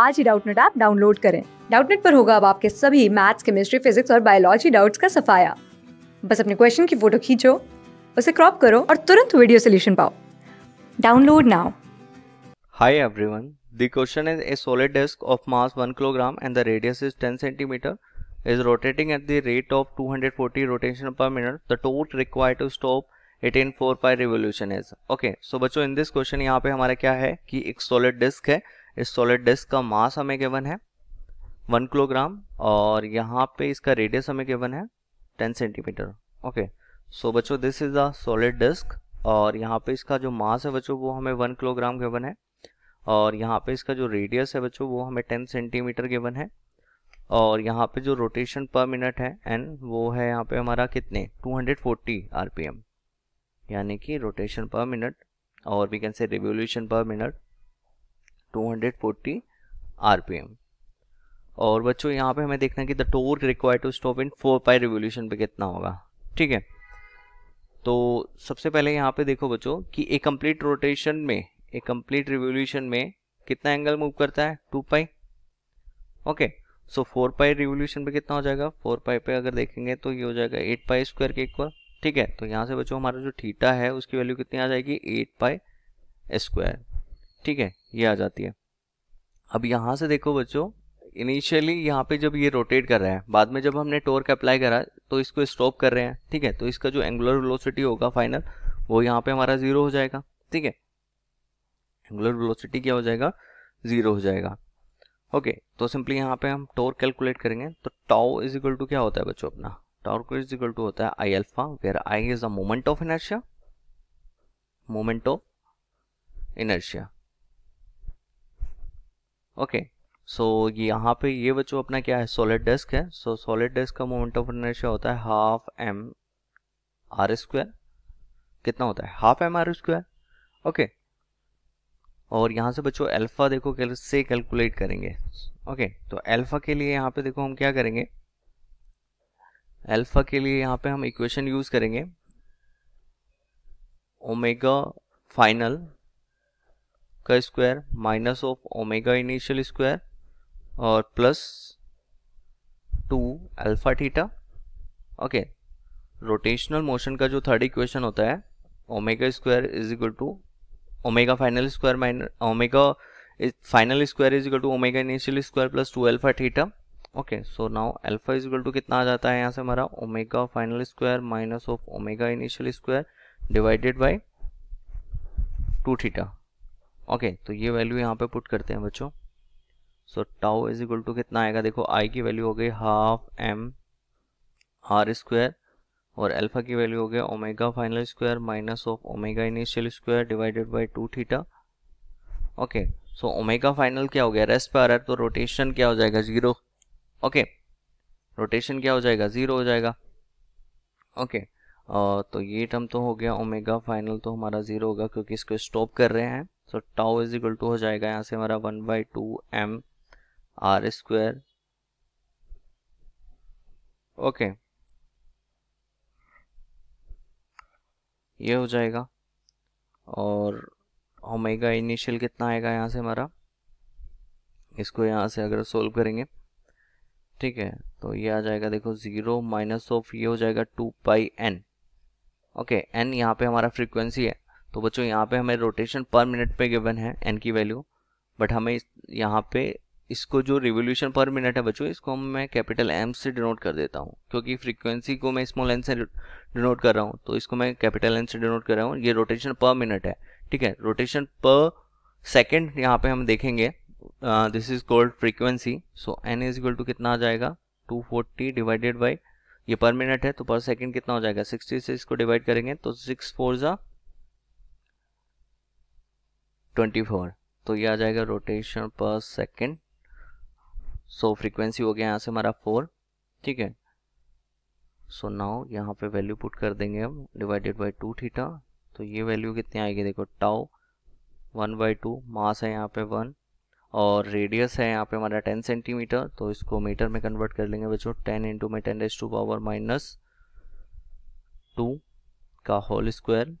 आज ही Doubtnut app download करें डाउटनेट पर होगा अब आपके सभी मैथ्स केमिस्ट्री फिजिक्स और बायोलॉजी डाउट्स का सफाया बस अपने क्वेश्चन की फोटो खींचो उसे क्रॉप करो और तुरंत वीडियो सोल्यूशन पाओ download now hi everyone The question is a solid disk of mass 1 kg and the radius is 10 cm is rotating at the rate of 240 rotation per minute. The torque required to stop it in 4 pi revolution is. Okay, so बच्चों in this question यहाँ पे हमारा क्या है कि एक solid disk है इस सॉलिड डिस्क का मास हमें गिवन है वन किलोग्राम और यहाँ पे इसका रेडियस हमें गिवन है टेन सेंटीमीटर ओके सो बच्चों this is the solid disc और यहाँ पे इसका जो मास है बच्चों वो हमें वन किलोग्राम गिवन है और यहाँ पे इसका जो रेडियस है बच्चों वो हमें टेन सेंटीमीटर गिवन है और यहाँ पे जो रोटेशन पर मिनट है एन वो है यहाँ पे हमारा कितने 240 एम यानी कि रोटेशन पर मिनट और we can say revolution per minute 240 RPM और बच्चों यहाँ पे हमें देखना है कि the torque required to stop in four pi revolution पे कितना होगा ठीक है तो सबसे पहले यहाँ पे देखो बच्चों कि एक कंप्लीट रोटेशन में एक कंप्लीट रिवोल्यूशन में कितना एंगल मूव करता है two pi okay so four pi revolution पे कितना हो जाएगा फोर पाई पे अगर देखेंगे तो ये हो जाएगा एट पाई स्क्वायर के इक्वल ठीक है तो यहाँ से बच्चों हमारा जो थीटा है उसकी वैल्यू कितनी आ जाएगी एट पाई स्क्वायर ठीक है ये आ जाती है अब यहाँ से देखो बच्चों इनिशियली यहाँ पे जब ये रोटेट कर रहा है बाद में जब हमने टोर्क अप्लाई करा तो इसको स्टॉप कर रहे हैं ठीक है तो इसका जो एंगुलर वेलोसिटी होगा फाइनल वो यहाँ पे हमारा जीरो हो जाएगा ठीक है एंगुलर वेलोसिटी क्या हो जाएगा जीरो हो जाएगा ओके तो सिंपली यहाँ पे हम टोर कैलकुलेट करेंगे तो टाओ इज इक्वल टू क्या होता है बच्चों अपना टाओ इज इक्वल टू होता है I alpha where I is the moment of inertia moment of inertia okay so यहाँ पे ये बच्चों अपना क्या है सॉलिड डेस्क है सो सॉलिड डेस्क का मोमेंट ऑफ इनर्शिया होता है हाफ एम आर स्क्वायर कितना होता है half M R square okay और यहाँ से बच्चों अल्फा देखो कैल से कैलकुलेट करेंगे ओके तो अल्फा के लिए यहाँ पे देखो हम क्या करेंगे अल्फा के लिए यहाँ पे हम इक्वेशन यूज करेंगे ओमेगा फाइनल का square minus of omega initial square और plus two alpha theta okay rotational motion का जो थर्ड इक्वेशन होता है omega square is equal to omega final square minus omega final square is equal to omega initial square plus two alpha theta okay so now alpha is equal to कितना आ जाता है यहाँ से हमारा omega final square minus of omega initial square divided by two theta okay तो ये value यहाँ पे पुट करते हैं बच्चों so tau is equal to कितना आएगा देखो आई की वैल्यू हो गई हाफ एम आर स्क्वायर और अल्फा की वैल्यू हो गया omega final square minus of omega initial square divided by two theta okay so omega final क्या हो गया रेस्ट पे आ रहा है तो रोटेशन क्या हो जाएगा जीरो ओके रोटेशन क्या हो जाएगा जीरो हो जाएगा ओके okay. uh, तो ये टर्म तो हो गया ओमेगा फाइनल तो हमारा जीरो होगा क्योंकि इसको स्टॉप कर रहे हैं so tau is equal to हो जाएगा यहाँ से हमारा one by two M R square okay ये हो जाएगा और ओमेगा इनिशियल कितना आएगा यहाँ से हमारा इसको यहाँ से अगर सोल्व करेंगे ठीक है तो ये आ जाएगा देखो ज़ीरो माइनस ऑफ ये हो जाएगा two pi N okay N यहाँ पे हमारा फ्रीक्वेंसी है तो बच्चों यहाँ पे हमें रोटेशन पर मिनट पे गिवन है एन की वैल्यू बट हमें यहाँ पे इसको जो रिवोल्यूशन पर मिनट है बच्चों इसको मैं कैपिटल एम से डिनोट कर देता हूँ क्योंकि फ्रीक्वेंसी को मैं स्मॉल एन से डिनोट कर रहा हूँ तो इसको मैं कैपिटल एन से डिनोट कर रहा हूँ ये रोटेशन पर मिनट है ठीक है रोटेशन पर सेकेंड यहाँ पे हम देखेंगे this is called frequency so N is equal to कितना आ जाएगा 240 डिवाइडेड बाई ये पर मिनट है तो पर सेकेंड कितना हो जाएगा 60 से इसको डिवाइड करेंगे तो सिक्स फोर ज़ा 24 तो ये आ जाएगा रोटेशन पर सेकेंड सो फ्रीक्वेंसी हो गया यहाँ से हमारा फोर ठीक है सो नाउ यहाँ पे वैल्यू पुट कर देंगे हम डिवाइडेड बाय टू थीटा तो ये वैल्यू कितनी आएगी देखो tau one by two mass है यहाँ पे वन और रेडियस है यहाँ पे हमारा टेन सेंटीमीटर तो इसको मीटर में कन्वर्ट कर लेंगे बच्चों टेन इंटू में ten raise to power minus two का होल स्क्वायर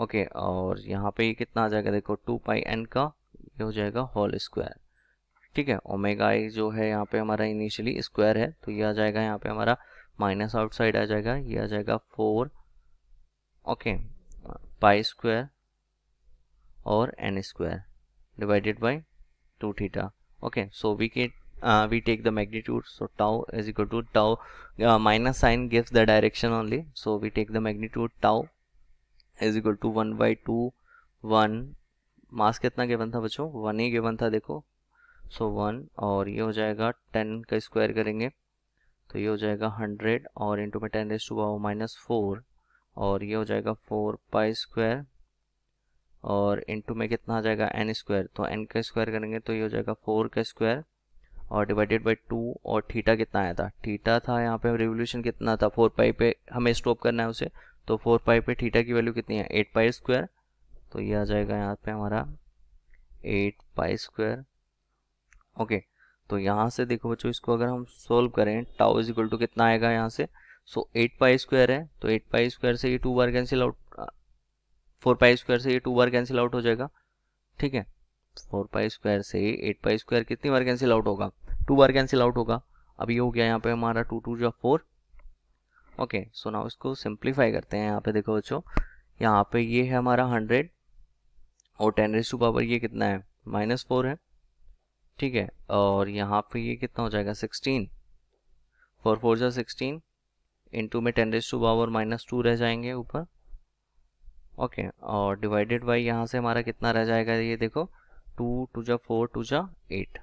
ओके और यहाँ पे ये कितना आ जाएगा देखो टू पाई एन का ये हो जाएगा होल स्क्वायर ठीक है ओमेगा आई जो है यहाँ पे हमारा इनिशियली स्क्वायर है तो ये आ जाएगा यहाँ पे हमारा माइनस आउटसाइड आ जाएगा ये आ जाएगा फोर ओके पाई स्क्वायर और N square divided by two theta okay so we के we take the magnitude so so is equal to to minus sign gives the direction only so we take the magnitude the is equal to one by two one mass कितना given था बच्चों one ही given था देखो सो so, one और ये हो जाएगा ten का स्क्वायर करेंगे तो ये हो जाएगा हंड्रेड और इंटू में ten raise to power minus four और ये हो जाएगा फोर पाई स्क्वायर और इंटू में कितना आ जाएगा एन स्क्वायर तो एन का स्क्वायर करेंगे तो ये हो जाएगा फोर का स्क्वायर और डिवाइडेड बाई टू और थीटा कितना आया था थीटा था यहाँ पे रिवोल्यूशन कितना था फोर पाई पे हमें स्टॉप करना है उसे तो फोर पाई पे थीटा की वैल्यू कितनी है एट पाई स्क्वायर तो ये आ जाएगा यहाँ पे हमारा एट पाई स्क्वायर ओके तो यहाँ से देखो बच्चों इसको अगर हम सोल्व करें टाउ इज इक्वल टू कितना आएगा यहाँ से सो एट पाई स्क्वायर है तो एट पाई स्क्वायर से ये टू बार cancel out four pi square से ये टू बार कैंसिल आउट हो जाएगा ठीक है फोर पाई स्क्वायर से एट पाई स्क्वायर कितनी बार कैंसिल आउट होगा टू बार कैंसिल आउट होगा अब ये हो गया यहाँ पे हमारा टू टू या फोर ओके सो नाउ इसको सिंप्लीफाई करते हैं यहाँ पे देखो बच्चों यहाँ पे ये है हमारा हंड्रेड और टेन रेस टू पावर ये कितना है माइनस फोर है ठीक है और यहाँ पे ये कितना हो जाएगा सिक्सटीन फोर फोर जो सिक्सटीन इंटू में ten raise to power minus two रह जाएंगे ऊपर ओके और डिवाइडेड बाई यहाँ से हमारा कितना रह जाएगा ये देखो टू टू जा फोर टू जा एट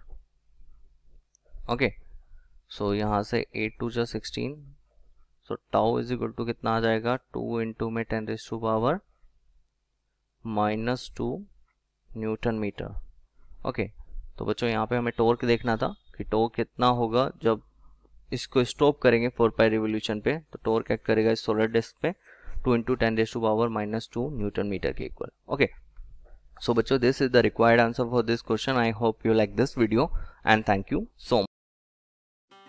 ओके सो यहाँ से एट टू जा sixteen so tau is equal to कितना आ जाएगा टू इंटू में ten raise to power minus two newton metre okay तो बच्चों यहाँ पे हमें टोर्क देखना था कि टोर्क कितना होगा जब इसको स्टॉप करेंगे फोर पाई रिवोल्यूशन पे तो टोर्क एक्ट करेगा इस सोलर डिस्क पे two into ten raise to power minus two newton metre के इक्वल ओके सो बच्चों this is the required answer for this question I hope you like this video and thank you so much